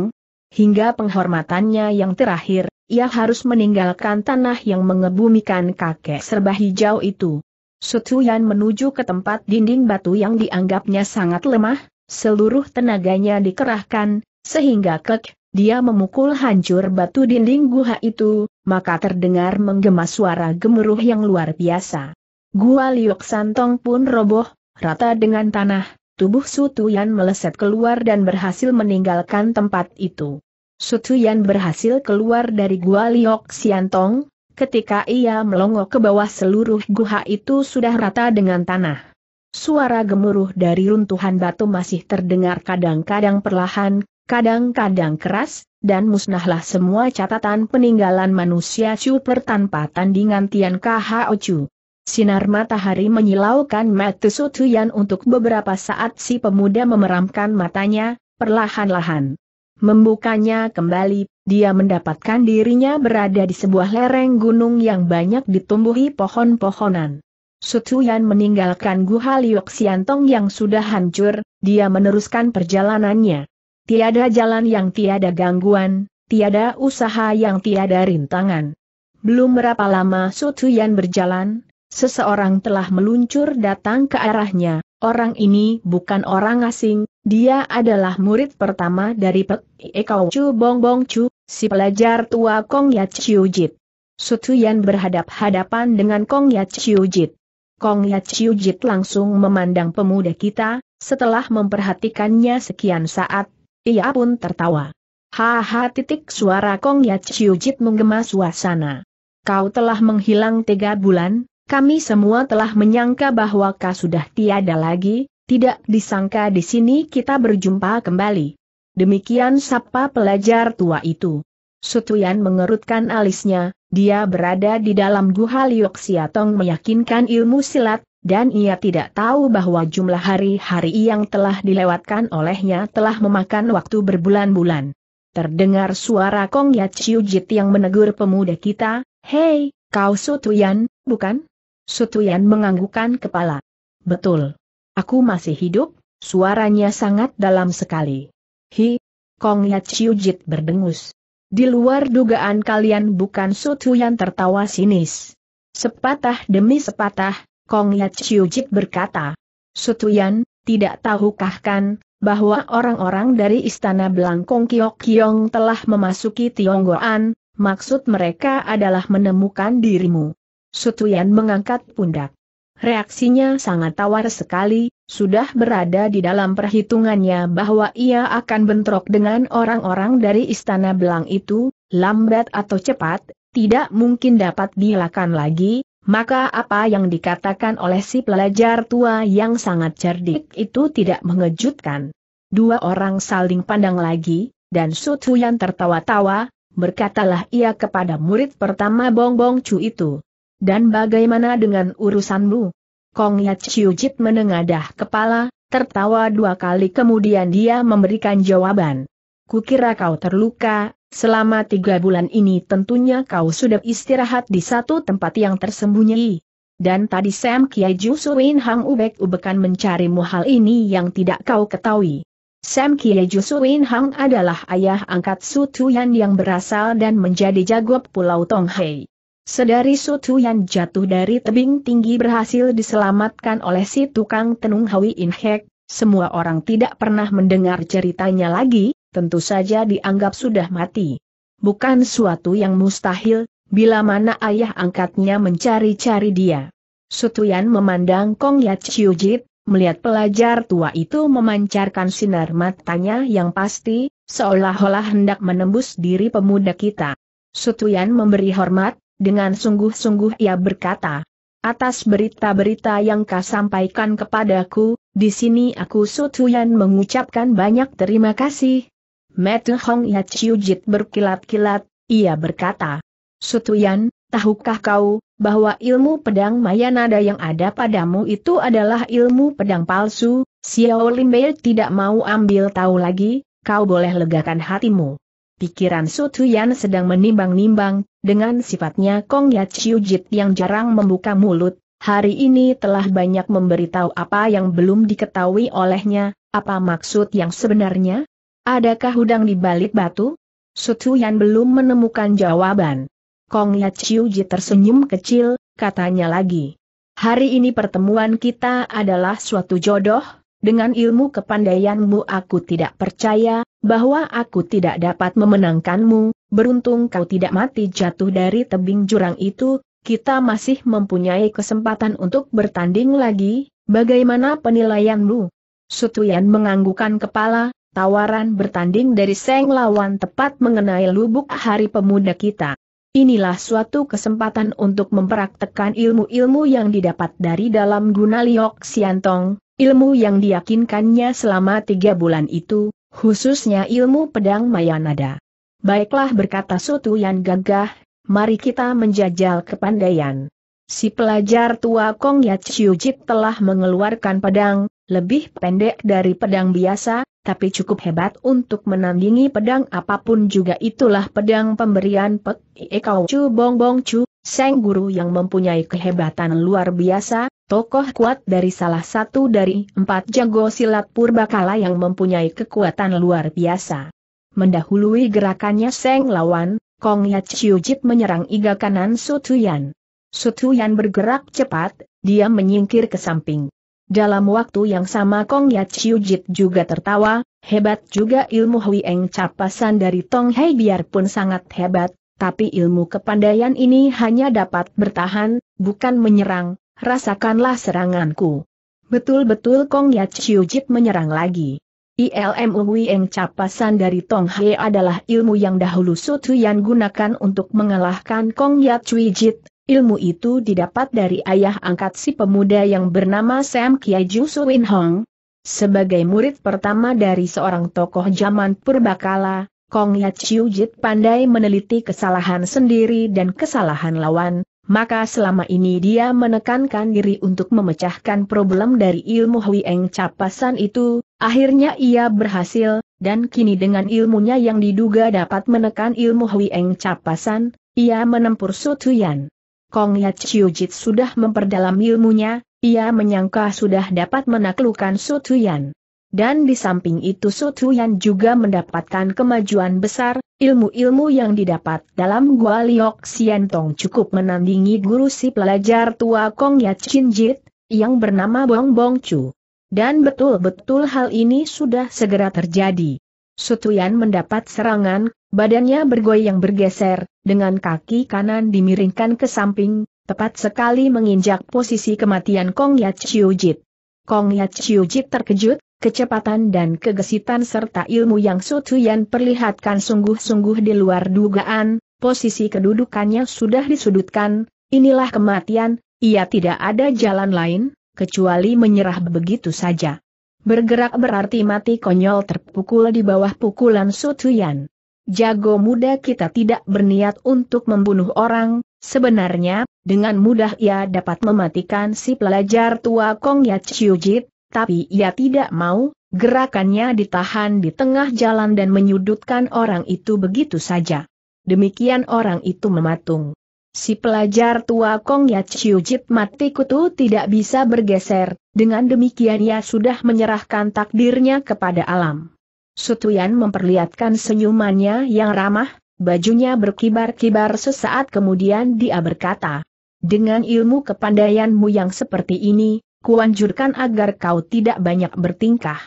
Hingga penghormatannya yang terakhir, ia harus meninggalkan tanah yang mengebumikan kakek serba hijau itu. Sutuyan menuju ke tempat dinding batu yang dianggapnya sangat lemah, seluruh tenaganya dikerahkan, sehingga kek, dia memukul hancur batu dinding guha itu, maka terdengar menggema suara gemuruh yang luar biasa. Gua Liok Santong pun roboh, rata dengan tanah, tubuh Sutuyan meleset keluar dan berhasil meninggalkan tempat itu. Sutuyan berhasil keluar dari Gua Liok Siantong, ketika ia melongo ke bawah seluruh guha itu sudah rata dengan tanah. Suara gemuruh dari runtuhan batu masih terdengar kadang-kadang perlahan, kadang-kadang keras, dan musnahlah semua catatan peninggalan manusia super tanpa tandingan Tian Kha Chu. Sinar matahari menyilaukan mata Sutuyan untuk beberapa saat si pemuda memeramkan matanya, perlahan-lahan. Membukanya kembali, dia mendapatkan dirinya berada di sebuah lereng gunung yang banyak ditumbuhi pohon-pohonan. Sutuyan meninggalkan Guha Liuk Siantong yang sudah hancur, dia meneruskan perjalanannya. Tiada jalan yang tiada gangguan, tiada usaha yang tiada rintangan. Belum berapa lama Sutuyan berjalan, seseorang telah meluncur datang ke arahnya. Orang ini bukan orang asing, dia adalah murid pertama dari Pek Ekau Chu Bong Bong Chu, si pelajar tua Kong Yat Chiu Jit. Sutuyan berhadap-hadapan dengan Kong Yat Chiu Jit. Kong Yat Chiu Jit langsung memandang pemuda kita, setelah memperhatikannya sekian saat, ia pun tertawa. Haha titik suara Kong Ya Jit menggema suasana. Kau telah menghilang tiga bulan, kami semua telah menyangka bahwa kau sudah tiada lagi, tidak disangka di sini kita berjumpa kembali. Demikian sapa pelajar tua itu. Sutuyan mengerutkan alisnya, dia berada di dalam guha Liok Siatong meyakinkan ilmu silat, dan ia tidak tahu bahwa jumlah hari-hari yang telah dilewatkan olehnya telah memakan waktu berbulan-bulan. Terdengar suara Kong Yachiu Jit yang menegur pemuda kita, Hei, kau Sutuyan, bukan? Sutuyan menganggukkan kepala. Betul. Aku masih hidup, suaranya sangat dalam sekali. Hi. Kong Yachiu Jit berdengus. Di luar dugaan kalian bukan Sutu yang tertawa sinis. Sepatah demi sepatah, Kong Yat Chiujit berkata. Sutuyan, tidak tahukah kan, bahwa orang-orang dari Istana Belangkong Kiok Kiong telah memasuki Tionggoan, maksud mereka adalah menemukan dirimu. Sutuyan mengangkat pundak. Reaksinya sangat tawar sekali, sudah berada di dalam perhitungannya bahwa ia akan bentrok dengan orang-orang dari istana belang itu, lambat atau cepat, tidak mungkin dapat dilakukan lagi, maka apa yang dikatakan oleh si pelajar tua yang sangat cerdik itu tidak mengejutkan. Dua orang saling pandang lagi, dan Sutuyan tertawa-tawa, berkatalah ia kepada murid pertama Bongbong Chu itu dan bagaimana dengan urusanmu? Kong Yat Jit menengadah kepala, tertawa dua kali kemudian dia memberikan jawaban. Kukira kau terluka, selama tiga bulan ini tentunya kau sudah istirahat di satu tempat yang tersembunyi. Dan tadi Sam Kiai Win Hang Ubek Ubekan mencarimu hal ini yang tidak kau ketahui. Sam Kiai Win Hang adalah ayah angkat Su Tuyan yang berasal dan menjadi jago Pulau Tonghai. Sedari Sutu yang jatuh dari tebing tinggi berhasil diselamatkan oleh si tukang tenung Hawi In Hek, semua orang tidak pernah mendengar ceritanya lagi, tentu saja dianggap sudah mati. Bukan suatu yang mustahil, bila mana ayah angkatnya mencari-cari dia. Sutuyan memandang Kong Yat Chiujit, melihat pelajar tua itu memancarkan sinar matanya yang pasti, seolah-olah hendak menembus diri pemuda kita. Sutuyan memberi hormat, dengan sungguh-sungguh ia berkata, atas berita-berita yang kau sampaikan kepadaku, di sini aku Sutuyan mengucapkan banyak terima kasih. Metu Hong Yachiujit berkilat-kilat, ia berkata, Sutuyan, tahukah kau, bahwa ilmu pedang Mayanada yang ada padamu itu adalah ilmu pedang palsu, Xiao Limbe tidak mau ambil tahu lagi, kau boleh legakan hatimu. Pikiran Su Tuyan sedang menimbang-nimbang, dengan sifatnya Kong Ya Chiu Jit yang jarang membuka mulut, hari ini telah banyak memberitahu apa yang belum diketahui olehnya, apa maksud yang sebenarnya? Adakah udang di balik batu? Su Tuyan belum menemukan jawaban. Kong Ya Chiu Jit tersenyum kecil, katanya lagi. Hari ini pertemuan kita adalah suatu jodoh, dengan ilmu kepandaianmu aku tidak percaya, bahwa aku tidak dapat memenangkanmu, beruntung kau tidak mati jatuh dari tebing jurang itu, kita masih mempunyai kesempatan untuk bertanding lagi, bagaimana penilaianmu? Sutuyan menganggukan kepala, tawaran bertanding dari Seng Lawan tepat mengenai lubuk hari pemuda kita. Inilah suatu kesempatan untuk mempraktekkan ilmu-ilmu yang didapat dari dalam guna Liok Siantong, Ilmu yang diyakinkannya selama tiga bulan itu, khususnya ilmu pedang Mayanada. Baiklah berkata Sutu yang gagah, mari kita menjajal kepandaian. Si pelajar tua Kong Yatsuyujit telah mengeluarkan pedang, lebih pendek dari pedang biasa, tapi cukup hebat untuk menandingi pedang apapun juga itulah pedang pemberian Pek Iekau Chu Bong Bong Chu, Seng Guru yang mempunyai kehebatan luar biasa, tokoh kuat dari salah satu dari empat jago silat purbakala yang mempunyai kekuatan luar biasa. Mendahului gerakannya Seng Lawan, Kong Yat Chiu Jip menyerang iga kanan Sutuyan. Sutuyan bergerak cepat, dia menyingkir ke samping. Dalam waktu yang sama Kong Yat Chiu Jit juga tertawa, hebat juga ilmu Hui Eng capasan dari Tong Hai biarpun sangat hebat, tapi ilmu kepandaian ini hanya dapat bertahan, bukan menyerang, rasakanlah seranganku. Betul-betul Kong Yat Jit menyerang lagi. Ilmu Wieng capasan dari Tong He adalah ilmu yang dahulu yang gunakan untuk mengalahkan Kong Yat Jit. Ilmu itu didapat dari ayah angkat si pemuda yang bernama Sam Kiai Ju Win Hong. Sebagai murid pertama dari seorang tokoh zaman purbakala, Kong Yat Chiu Jit pandai meneliti kesalahan sendiri dan kesalahan lawan, maka selama ini dia menekankan diri untuk memecahkan problem dari ilmu Hui Eng capasan itu, akhirnya ia berhasil, dan kini dengan ilmunya yang diduga dapat menekan ilmu Hui Eng capasan, ia menempur Sutuyan. Kong Yat Chiu Jit sudah memperdalam ilmunya, ia menyangka sudah dapat menaklukkan Sutuyan. Dan di samping itu Sutuyan juga mendapatkan kemajuan besar, ilmu-ilmu yang didapat dalam Gua Liok Sian cukup menandingi guru si pelajar tua Kong Yat Chin Jit, yang bernama Bong Bong Chu. Dan betul-betul hal ini sudah segera terjadi. Sutuyan mendapat serangan, badannya bergoyang bergeser, dengan kaki kanan dimiringkan ke samping, tepat sekali menginjak posisi kematian Kong Yat Chiu Jit. Kong Yat Chiu Jit terkejut, Kecepatan dan kegesitan serta ilmu yang Sutuyan perlihatkan sungguh-sungguh di luar dugaan, posisi kedudukannya sudah disudutkan, inilah kematian, ia tidak ada jalan lain, kecuali menyerah begitu saja. Bergerak berarti mati konyol terpukul di bawah pukulan Sutuyan. Jago muda kita tidak berniat untuk membunuh orang, sebenarnya, dengan mudah ia dapat mematikan si pelajar tua Kong Yat Chiu Jit, tapi ia tidak mau, gerakannya ditahan di tengah jalan dan menyudutkan orang itu begitu saja. Demikian orang itu mematung. Si pelajar tua Kong ya Chiu Jit mati kutu tidak bisa bergeser, dengan demikian ia sudah menyerahkan takdirnya kepada alam. Sutuyan memperlihatkan senyumannya yang ramah, bajunya berkibar-kibar sesaat kemudian dia berkata, dengan ilmu kepandaianmu yang seperti ini, kuanjurkan agar kau tidak banyak bertingkah.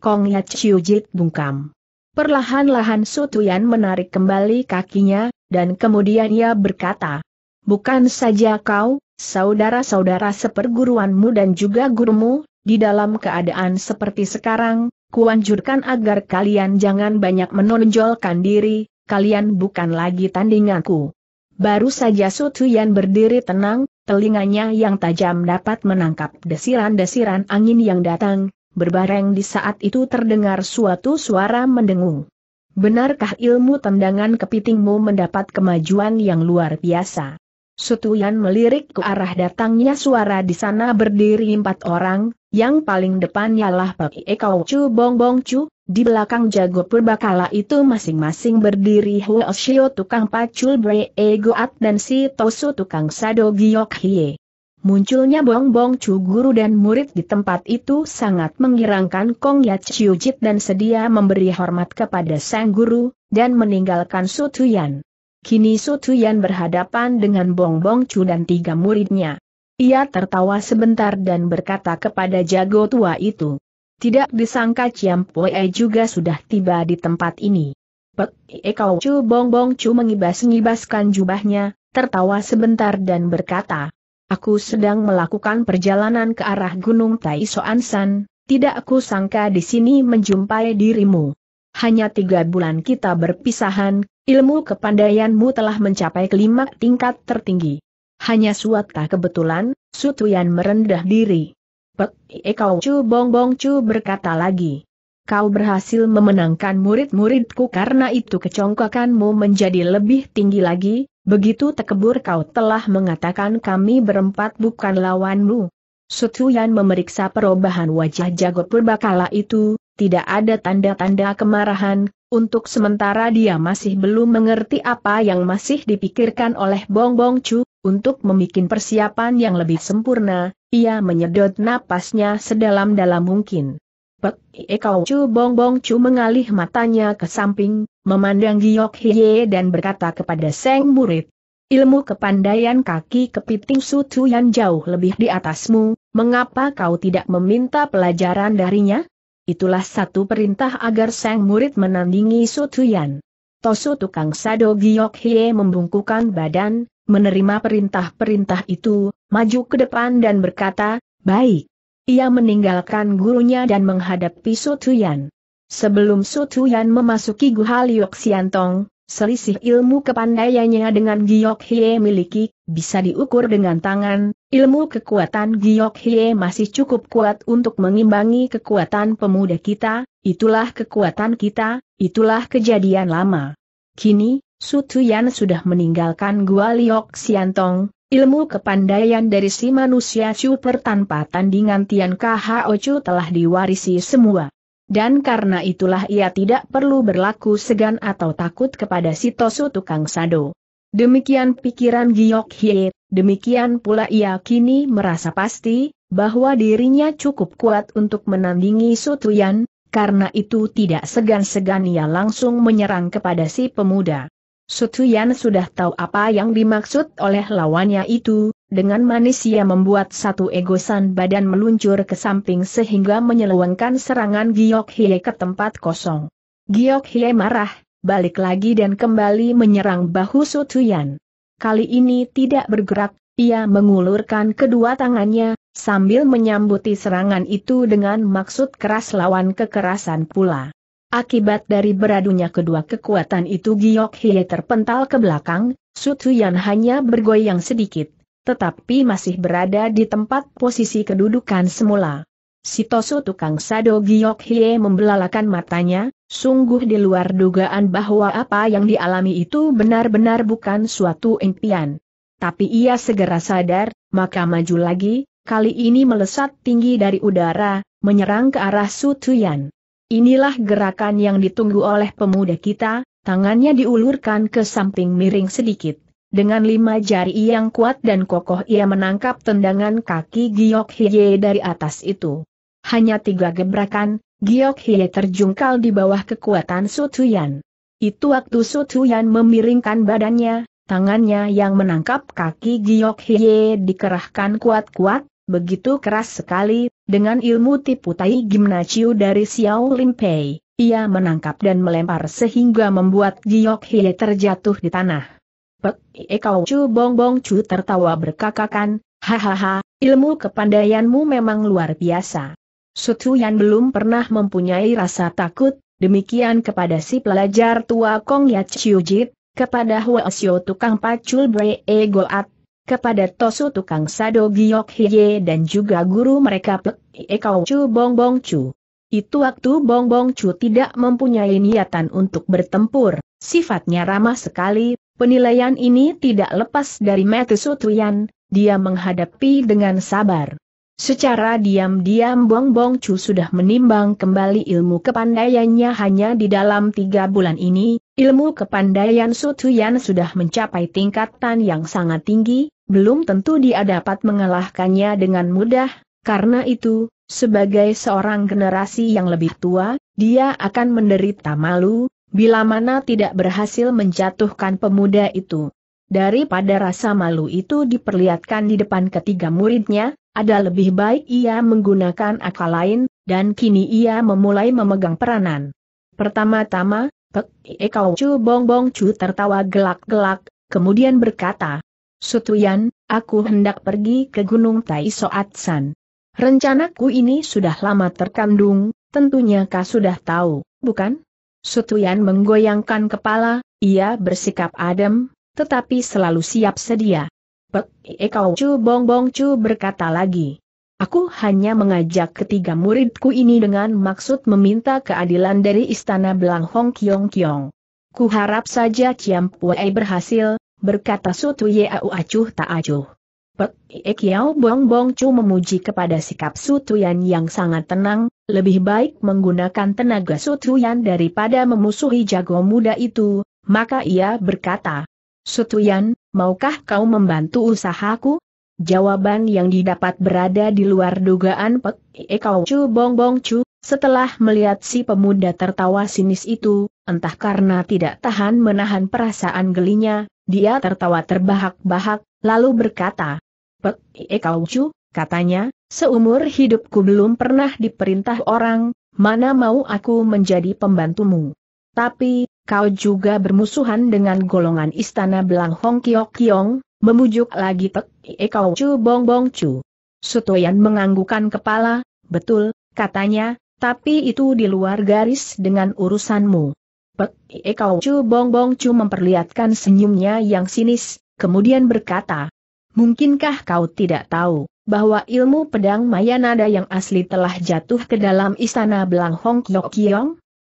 Kong Ya Chiu Jit bungkam. Perlahan-lahan Sutuyan menarik kembali kakinya, dan kemudian ia berkata, Bukan saja kau, saudara-saudara seperguruanmu dan juga gurumu, di dalam keadaan seperti sekarang, kuanjurkan agar kalian jangan banyak menonjolkan diri, kalian bukan lagi tandinganku. Baru saja Sutuyan berdiri tenang, telinganya yang tajam dapat menangkap desiran-desiran angin yang datang, berbareng di saat itu terdengar suatu suara mendengung. Benarkah ilmu tendangan kepitingmu mendapat kemajuan yang luar biasa? Sutuyan melirik ke arah datangnya suara di sana berdiri empat orang, yang paling depan lah Pak Ekau Chu Bong Bong Chu, di belakang jago purbakala itu masing-masing berdiri Huo Shio tukang pacul Bree Goat dan si Tosu tukang Sado Giok Hie. Munculnya Bong Bong Chu guru dan murid di tempat itu sangat mengirangkan Kong Ya Chiu Jit dan sedia memberi hormat kepada sang guru, dan meninggalkan Su Tuyan. Kini Su Tuyan berhadapan dengan Bong Bong Chu dan tiga muridnya. Ia tertawa sebentar dan berkata kepada jago tua itu. Tidak disangka Ciam Pue juga sudah tiba di tempat ini. Pek e, Kau Chu Bong Bong Chu mengibas-ngibaskan jubahnya, tertawa sebentar dan berkata, Aku sedang melakukan perjalanan ke arah Gunung Tai Soan San, tidak aku sangka di sini menjumpai dirimu. Hanya tiga bulan kita berpisahan, ilmu kepandaianmu telah mencapai kelima tingkat tertinggi. Hanya suatu kebetulan, Sutuyan merendah diri. Pek eh, kau cu, Bong Bong cu berkata lagi. Kau berhasil memenangkan murid-muridku karena itu kecongkakanmu menjadi lebih tinggi lagi, begitu tekebur kau telah mengatakan kami berempat bukan lawanmu. Sutuyan memeriksa perubahan wajah jago purbakala itu, tidak ada tanda-tanda kemarahan, untuk sementara dia masih belum mengerti apa yang masih dipikirkan oleh Bong Bong Chu, untuk membuat persiapan yang lebih sempurna, ia menyedot napasnya sedalam-dalam mungkin. Pek Ekau eh, cu Bong Bong Chu mengalih matanya ke samping, memandang Giok Hiye dan berkata kepada Seng Murid. Ilmu kepandaian kaki kepiting Sutu yang jauh lebih di atasmu, mengapa kau tidak meminta pelajaran darinya? Itulah satu perintah agar sang Murid menandingi Sutuyan. Tosu tukang sado Giok Hie membungkukan badan, menerima perintah-perintah itu, maju ke depan dan berkata, baik. Ia meninggalkan gurunya dan menghadapi Sutuyan. Sebelum Sutuyan memasuki Guha Liok Siantong, selisih ilmu kepandaiannya dengan Giok Hie miliki, bisa diukur dengan tangan, ilmu kekuatan Giok Hie masih cukup kuat untuk mengimbangi kekuatan pemuda kita, itulah kekuatan kita, itulah kejadian lama. Kini, Su sudah meninggalkan Gua Liok Siantong, ilmu kepandaian dari si manusia super tanpa tandingan Tian Kho Chu telah diwarisi semua. Dan karena itulah ia tidak perlu berlaku segan atau takut kepada si Tosu Tukang Sado. Demikian pikiran Giok Hie, demikian pula ia kini merasa pasti, bahwa dirinya cukup kuat untuk menandingi Sutuyan, karena itu tidak segan-segan ia langsung menyerang kepada si pemuda. Sutuyan sudah tahu apa yang dimaksud oleh lawannya itu, dengan manis ia membuat satu egosan badan meluncur ke samping sehingga menyelewengkan serangan Giok Hie ke tempat kosong. Giok Hie marah, balik lagi dan kembali menyerang bahu Sutuyan. Kali ini tidak bergerak, ia mengulurkan kedua tangannya, sambil menyambuti serangan itu dengan maksud keras lawan kekerasan pula. Akibat dari beradunya kedua kekuatan itu Giok Hye terpental ke belakang, Sutuyan hanya bergoyang sedikit, tetapi masih berada di tempat posisi kedudukan semula. Sitosu tukang sado Giok Hye membelalakan matanya, sungguh di luar dugaan bahwa apa yang dialami itu benar-benar bukan suatu impian. Tapi ia segera sadar, maka maju lagi, kali ini melesat tinggi dari udara, menyerang ke arah Sutuyan. Inilah gerakan yang ditunggu oleh pemuda kita, tangannya diulurkan ke samping miring sedikit. Dengan lima jari yang kuat dan kokoh ia menangkap tendangan kaki Giok Hye dari atas itu. Hanya tiga gebrakan, Giok Hye terjungkal di bawah kekuatan Sutuyan. Itu waktu Sutuyan memiringkan badannya, tangannya yang menangkap kaki Giok Hye dikerahkan kuat-kuat, begitu keras sekali, dengan ilmu tipu tai gimnasio dari Xiao Limpei, ia menangkap dan melempar sehingga membuat Giok Hie terjatuh di tanah. Pek kau Chu Bong Bong Chu tertawa berkakakan, hahaha, ilmu kepandaianmu memang luar biasa. Sutu yang belum pernah mempunyai rasa takut, demikian kepada si pelajar tua Kong Yat Chiu Jit, kepada Hua Xiu tukang pacul Bre Goat, kepada Tosu tukang Sado Giok Hiye dan juga guru mereka Pek Ekao Chu Bong Bong Chu. Itu waktu Bong Bong Chu tidak mempunyai niatan untuk bertempur, sifatnya ramah sekali, penilaian ini tidak lepas dari Mete Sutuyan, dia menghadapi dengan sabar. Secara diam-diam Bong Bong Chu sudah menimbang kembali ilmu kepandaiannya hanya di dalam tiga bulan ini, ilmu kepandaian sutuyan sudah mencapai tingkatan yang sangat tinggi, belum tentu dia dapat mengalahkannya dengan mudah, karena itu, sebagai seorang generasi yang lebih tua, dia akan menderita malu, bila mana tidak berhasil menjatuhkan pemuda itu. Daripada rasa malu itu diperlihatkan di depan ketiga muridnya, ada lebih baik ia menggunakan akal lain, dan kini ia memulai memegang peranan. Pertama-tama, Pek Ekau eh, Chu Bong Bong Chu tertawa gelak-gelak, kemudian berkata, Sutuyan, aku hendak pergi ke Gunung Tai Soatsan. Rencanaku ini sudah lama terkandung, tentunya kau sudah tahu, bukan? Sutuyan menggoyangkan kepala, ia bersikap adem, tetapi selalu siap sedia. Pek eh, kau cu Bong Bong cu berkata lagi. Aku hanya mengajak ketiga muridku ini dengan maksud meminta keadilan dari Istana Belang Hong Kiong Kiong. Kuharap harap saja Ciam Puei berhasil, berkata Sutu Yau Acuh Tak Acuh. Pek Iek Yao Bong Bong Chu memuji kepada sikap Sutu Yan yang sangat tenang, lebih baik menggunakan tenaga Sutu Yan daripada memusuhi jago muda itu, maka ia berkata, Sutu Yan, maukah kau membantu usahaku? Jawaban yang didapat berada di luar dugaan Pek Iek Yao Chu Bong Bong Chu, setelah melihat si pemuda tertawa sinis itu, entah karena tidak tahan menahan perasaan gelinya, dia tertawa terbahak-bahak, lalu berkata, Pek Ie Kau cu," katanya, seumur hidupku belum pernah diperintah orang, mana mau aku menjadi pembantumu. Tapi, kau juga bermusuhan dengan golongan istana Belang Hong Kiok Kiong, memujuk lagi Pek Ie Kau cu, Bong Bong cu." Sutoyan menganggukan kepala, betul, katanya, tapi itu di luar garis dengan urusanmu. Pek eh, kau Chu Bong Bong Chu memperlihatkan senyumnya yang sinis, kemudian berkata, Mungkinkah kau tidak tahu bahwa ilmu pedang Mayanada yang asli telah jatuh ke dalam istana Belang Hong Kyong? Kiong?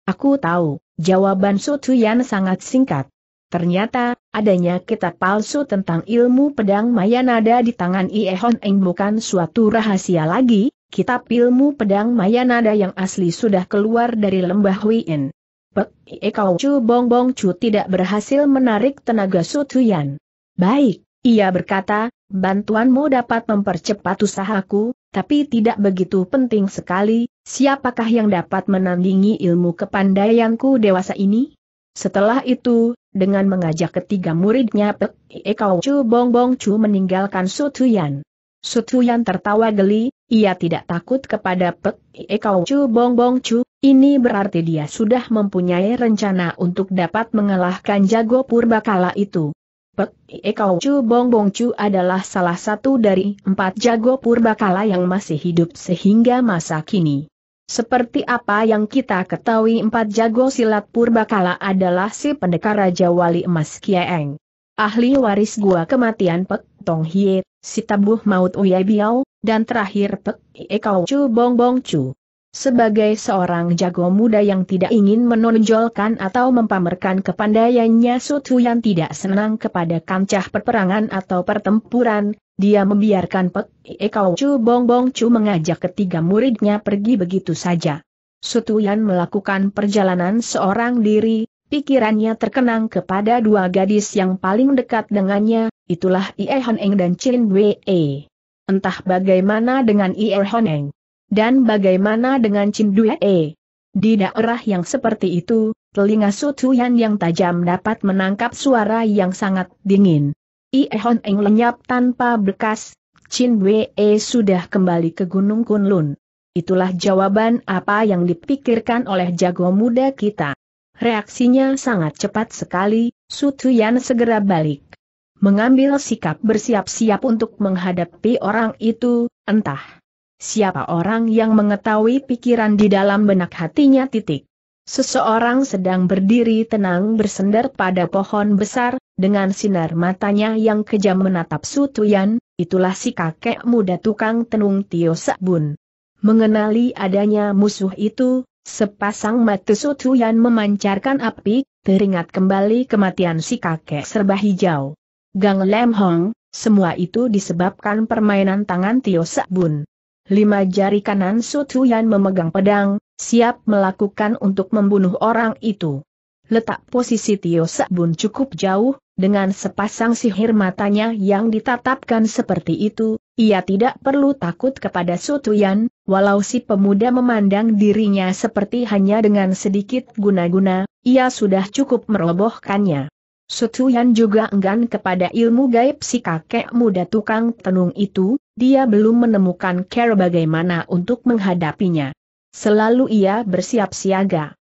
Aku tahu, jawaban Sutuyan sangat singkat. Ternyata, adanya kitab palsu tentang ilmu pedang Mayanada di tangan Iehon Eng bukan suatu rahasia lagi, kitab ilmu pedang Mayanada yang asli sudah keluar dari lembah Wien. Pek Ekau eh, Chu Bong Bong Chu tidak berhasil menarik tenaga Sutuyan. Baik, ia berkata, bantuanmu dapat mempercepat usahaku, tapi tidak begitu penting sekali, siapakah yang dapat menandingi ilmu kepandaianku dewasa ini? Setelah itu, dengan mengajak ketiga muridnya Pek Ekau eh, Chu Bong Bong Chu meninggalkan Sutuyan. Sutuyan tertawa geli, ia tidak takut kepada Pek Ekau eh, Chu Bong Bong Chu, ini berarti dia sudah mempunyai rencana untuk dapat mengalahkan jago purbakala itu. Pek Ekau Chu Bong Bong Chu adalah salah satu dari empat jago purbakala yang masih hidup sehingga masa kini. Seperti apa yang kita ketahui empat jago silat purbakala adalah si pendekar Raja Wali Emas Kieng. Ahli waris gua kematian Pek Tong Hie, si tabuh maut Uye Biao, dan terakhir Pek Ekau Chu Bong Bong Chu. Sebagai seorang jago muda yang tidak ingin menonjolkan atau mempamerkan kepandaiannya Sutu yang tidak senang kepada kancah perperangan atau pertempuran, dia membiarkan Pek Ekau Chu Bong Bong Chu mengajak ketiga muridnya pergi begitu saja. Sutu Sutuyan melakukan perjalanan seorang diri, pikirannya terkenang kepada dua gadis yang paling dekat dengannya, itulah Ie Honeng dan Chin Wei. Entah bagaimana dengan Ie Honeng. Dan bagaimana dengan Cindue? Di daerah yang seperti itu, telinga Sutuyan yang tajam dapat menangkap suara yang sangat dingin. Ihon Eng lenyap tanpa bekas, Chin sudah kembali ke Gunung Kunlun. Itulah jawaban apa yang dipikirkan oleh jago muda kita. Reaksinya sangat cepat sekali, Sutuyan segera balik. Mengambil sikap bersiap-siap untuk menghadapi orang itu, entah Siapa orang yang mengetahui pikiran di dalam benak hatinya titik? Seseorang sedang berdiri tenang bersender pada pohon besar, dengan sinar matanya yang kejam menatap Sutuyan, itulah si kakek muda tukang tenung Tio Sakbun. Mengenali adanya musuh itu, sepasang mata Sutuyan memancarkan api, teringat kembali kematian si kakek serba hijau. Gang Lem Hong, semua itu disebabkan permainan tangan Tio Sakbun. Lima jari kanan Sutuyan memegang pedang, siap melakukan untuk membunuh orang itu. Letak posisi Tio Sabun cukup jauh, dengan sepasang sihir matanya yang ditatapkan seperti itu, ia tidak perlu takut kepada Sutuyan, walau si pemuda memandang dirinya seperti hanya dengan sedikit guna-guna, ia sudah cukup merobohkannya. Sutuyan juga enggan kepada ilmu gaib si kakek muda tukang tenung itu, dia belum menemukan cara bagaimana untuk menghadapinya. Selalu ia bersiap siaga.